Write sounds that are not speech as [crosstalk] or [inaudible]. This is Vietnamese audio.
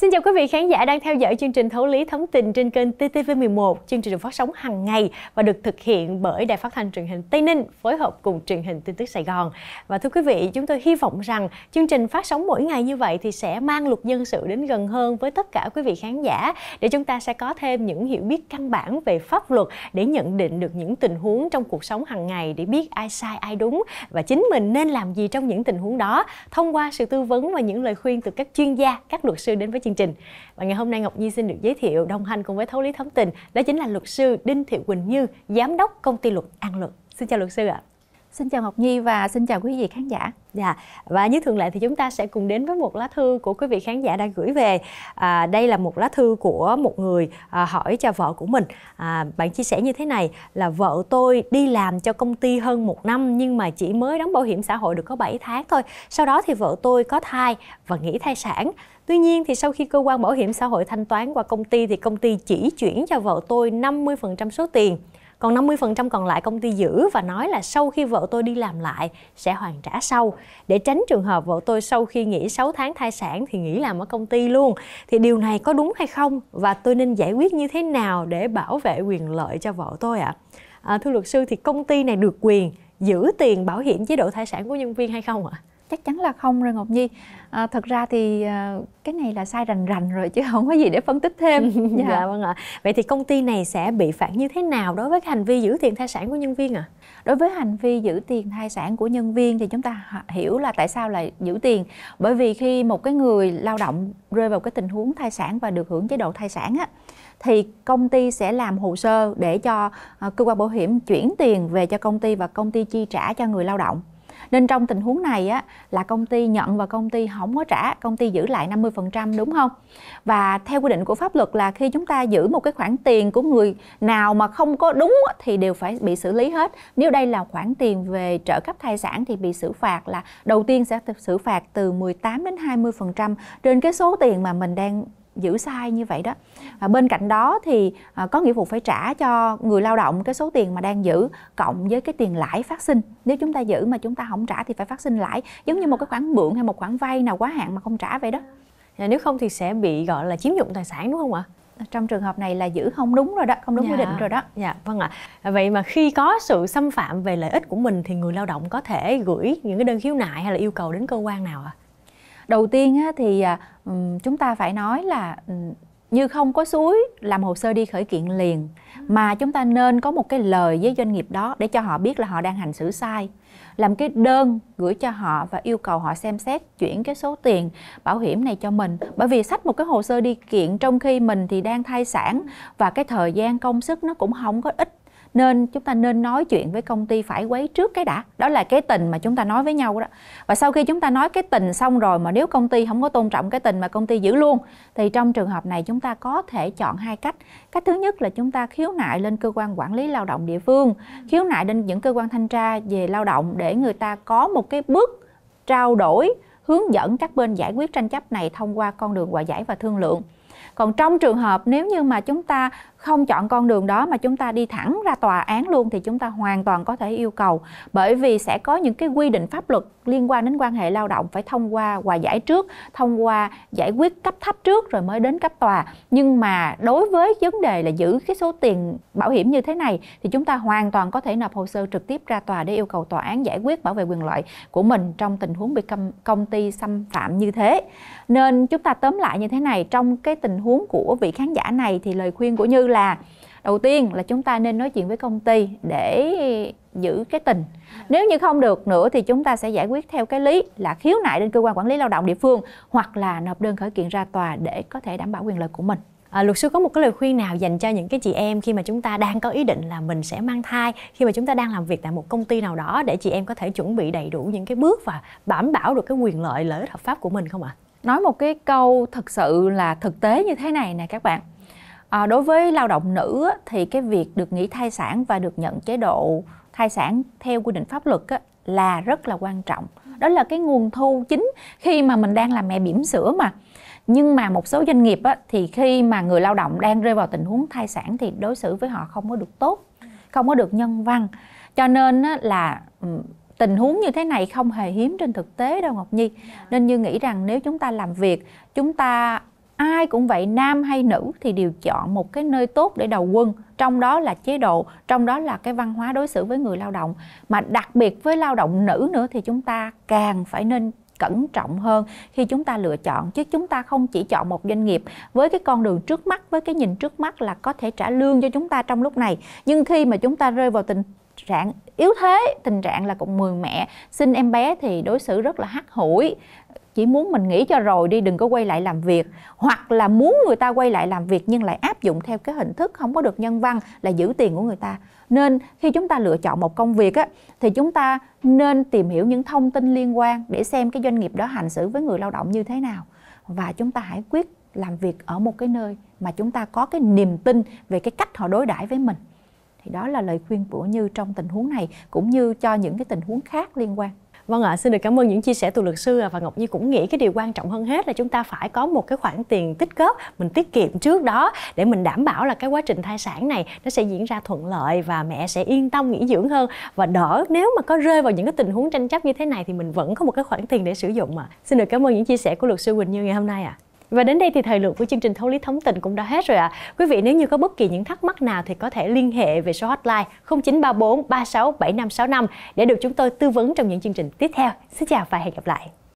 Xin chào quý vị khán giả đang theo dõi chương trình Thấu lý thống tình trên kênh TTV11. Chương trình được phát sóng hàng ngày và được thực hiện bởi Đài Phát thanh Truyền hình Tây Ninh phối hợp cùng Truyền hình Tin tức Sài Gòn. Và thưa quý vị, chúng tôi hy vọng rằng chương trình phát sóng mỗi ngày như vậy thì sẽ mang luật dân sự đến gần hơn với tất cả quý vị khán giả để chúng ta sẽ có thêm những hiểu biết căn bản về pháp luật để nhận định được những tình huống trong cuộc sống hàng ngày để biết ai sai ai đúng và chính mình nên làm gì trong những tình huống đó thông qua sự tư vấn và những lời khuyên từ các chuyên gia, các luật sư đến với chương trình. Và ngày hôm nay Ngọc Nhi xin được giới thiệu đồng hành cùng với Thấu lý Thấm Tình đó chính là luật sư Đinh thị Quỳnh Như, giám đốc công ty luật An Luật. Xin chào luật sư ạ. Xin chào Ngọc Nhi và xin chào quý vị khán giả. Dạ. Và như thường lệ thì chúng ta sẽ cùng đến với một lá thư của quý vị khán giả đã gửi về. À, đây là một lá thư của một người à, hỏi cho vợ của mình. À, bạn chia sẻ như thế này là vợ tôi đi làm cho công ty hơn một năm nhưng mà chỉ mới đóng bảo hiểm xã hội được có 7 tháng thôi. Sau đó thì vợ tôi có thai và nghỉ thai sản. Tuy nhiên thì sau khi cơ quan bảo hiểm xã hội thanh toán qua công ty thì công ty chỉ chuyển cho vợ tôi 50% số tiền. Còn 50% còn lại công ty giữ và nói là sau khi vợ tôi đi làm lại sẽ hoàn trả sau để tránh trường hợp vợ tôi sau khi nghỉ 6 tháng thai sản thì nghỉ làm ở công ty luôn. Thì điều này có đúng hay không và tôi nên giải quyết như thế nào để bảo vệ quyền lợi cho vợ tôi ạ? À? À, thưa luật sư thì công ty này được quyền giữ tiền bảo hiểm chế độ thai sản của nhân viên hay không ạ? À? chắc chắn là không rồi ngọc nhi à, thật ra thì à, cái này là sai rành rành rồi chứ [laughs] không có gì để phân tích thêm [laughs] dạ. dạ vâng ạ vậy thì công ty này sẽ bị phạt như thế nào đối với hành vi giữ tiền thai sản của nhân viên ạ à? đối với hành vi giữ tiền thai sản của nhân viên thì chúng ta hiểu là tại sao lại giữ tiền bởi vì khi một cái người lao động rơi vào cái tình huống thai sản và được hưởng chế độ thai sản á thì công ty sẽ làm hồ sơ để cho à, cơ quan bảo hiểm chuyển tiền về cho công ty và công ty chi trả cho người lao động nên trong tình huống này á là công ty nhận và công ty không có trả công ty giữ lại 50% đúng không và theo quy định của pháp luật là khi chúng ta giữ một cái khoản tiền của người nào mà không có đúng thì đều phải bị xử lý hết nếu đây là khoản tiền về trợ cấp thai sản thì bị xử phạt là đầu tiên sẽ xử phạt từ 18 đến 20% trên cái số tiền mà mình đang giữ sai như vậy đó và bên cạnh đó thì à, có nghĩa vụ phải trả cho người lao động cái số tiền mà đang giữ cộng với cái tiền lãi phát sinh nếu chúng ta giữ mà chúng ta không trả thì phải phát sinh lãi giống như một cái khoản mượn hay một khoản vay nào quá hạn mà không trả vậy đó nếu không thì sẽ bị gọi là chiếm dụng tài sản đúng không ạ à, trong trường hợp này là giữ không đúng rồi đó không đúng dạ. quy định rồi đó dạ vâng ạ à, vậy mà khi có sự xâm phạm về lợi ích của mình thì người lao động có thể gửi những cái đơn khiếu nại hay là yêu cầu đến cơ quan nào ạ à? đầu tiên thì à, chúng ta phải nói là như không có suối làm hồ sơ đi khởi kiện liền mà chúng ta nên có một cái lời với doanh nghiệp đó để cho họ biết là họ đang hành xử sai làm cái đơn gửi cho họ và yêu cầu họ xem xét chuyển cái số tiền bảo hiểm này cho mình bởi vì sách một cái hồ sơ đi kiện trong khi mình thì đang thai sản và cái thời gian công sức nó cũng không có ít nên chúng ta nên nói chuyện với công ty phải quấy trước cái đã đó là cái tình mà chúng ta nói với nhau đó và sau khi chúng ta nói cái tình xong rồi mà nếu công ty không có tôn trọng cái tình mà công ty giữ luôn thì trong trường hợp này chúng ta có thể chọn hai cách cách thứ nhất là chúng ta khiếu nại lên cơ quan quản lý lao động địa phương khiếu nại lên những cơ quan thanh tra về lao động để người ta có một cái bước trao đổi hướng dẫn các bên giải quyết tranh chấp này thông qua con đường hòa giải và thương lượng còn trong trường hợp nếu như mà chúng ta không chọn con đường đó mà chúng ta đi thẳng ra tòa án luôn thì chúng ta hoàn toàn có thể yêu cầu bởi vì sẽ có những cái quy định pháp luật liên quan đến quan hệ lao động phải thông qua hòa giải trước thông qua giải quyết cấp thấp trước rồi mới đến cấp tòa nhưng mà đối với vấn đề là giữ cái số tiền bảo hiểm như thế này thì chúng ta hoàn toàn có thể nộp hồ sơ trực tiếp ra tòa để yêu cầu tòa án giải quyết bảo vệ quyền lợi của mình trong tình huống bị công ty xâm phạm như thế nên chúng ta tóm lại như thế này trong cái tình tình huống của vị khán giả này thì lời khuyên của Như là đầu tiên là chúng ta nên nói chuyện với công ty để giữ cái tình nếu như không được nữa thì chúng ta sẽ giải quyết theo cái lý là khiếu nại đến cơ quan quản lý lao động địa phương hoặc là nộp đơn khởi kiện ra tòa để có thể đảm bảo quyền lợi của mình À, luật sư có một cái lời khuyên nào dành cho những cái chị em khi mà chúng ta đang có ý định là mình sẽ mang thai khi mà chúng ta đang làm việc tại một công ty nào đó để chị em có thể chuẩn bị đầy đủ những cái bước và đảm bảo được cái quyền lợi lợi ích hợp pháp của mình không ạ? À? nói một cái câu thật sự là thực tế như thế này nè các bạn à, đối với lao động nữ thì cái việc được nghỉ thai sản và được nhận chế độ thai sản theo quy định pháp luật là rất là quan trọng đó là cái nguồn thu chính khi mà mình đang làm mẹ bỉm sữa mà nhưng mà một số doanh nghiệp thì khi mà người lao động đang rơi vào tình huống thai sản thì đối xử với họ không có được tốt không có được nhân văn cho nên là tình huống như thế này không hề hiếm trên thực tế đâu Ngọc Nhi dạ. nên như nghĩ rằng nếu chúng ta làm việc chúng ta ai cũng vậy nam hay nữ thì đều chọn một cái nơi tốt để đầu quân trong đó là chế độ trong đó là cái văn hóa đối xử với người lao động mà đặc biệt với lao động nữ nữa thì chúng ta càng phải nên cẩn trọng hơn khi chúng ta lựa chọn chứ chúng ta không chỉ chọn một doanh nghiệp với cái con đường trước mắt với cái nhìn trước mắt là có thể trả lương cho chúng ta trong lúc này nhưng khi mà chúng ta rơi vào tình trạng yếu thế tình trạng là cũng mười mẹ sinh em bé thì đối xử rất là hắt hủi chỉ muốn mình nghỉ cho rồi đi đừng có quay lại làm việc hoặc là muốn người ta quay lại làm việc nhưng lại áp dụng theo cái hình thức không có được nhân văn là giữ tiền của người ta nên khi chúng ta lựa chọn một công việc á, thì chúng ta nên tìm hiểu những thông tin liên quan để xem cái doanh nghiệp đó hành xử với người lao động như thế nào và chúng ta hãy quyết làm việc ở một cái nơi mà chúng ta có cái niềm tin về cái cách họ đối đãi với mình thì đó là lời khuyên của như trong tình huống này cũng như cho những cái tình huống khác liên quan Vâng ạ, xin được cảm ơn những chia sẻ từ luật sư và Ngọc như cũng nghĩ cái điều quan trọng hơn hết là chúng ta phải có một cái khoản tiền tích góp, mình tiết kiệm trước đó để mình đảm bảo là cái quá trình thai sản này nó sẽ diễn ra thuận lợi và mẹ sẽ yên tâm nghỉ dưỡng hơn và đỡ nếu mà có rơi vào những cái tình huống tranh chấp như thế này thì mình vẫn có một cái khoản tiền để sử dụng mà. Xin được cảm ơn những chia sẻ của luật sư Quỳnh Như ngày hôm nay ạ. À. Và đến đây thì thời lượng của chương trình Thấu Lý Thống Tình cũng đã hết rồi ạ. À. Quý vị nếu như có bất kỳ những thắc mắc nào thì có thể liên hệ về số hotline 0934 36 7565 để được chúng tôi tư vấn trong những chương trình tiếp theo. Xin chào và hẹn gặp lại.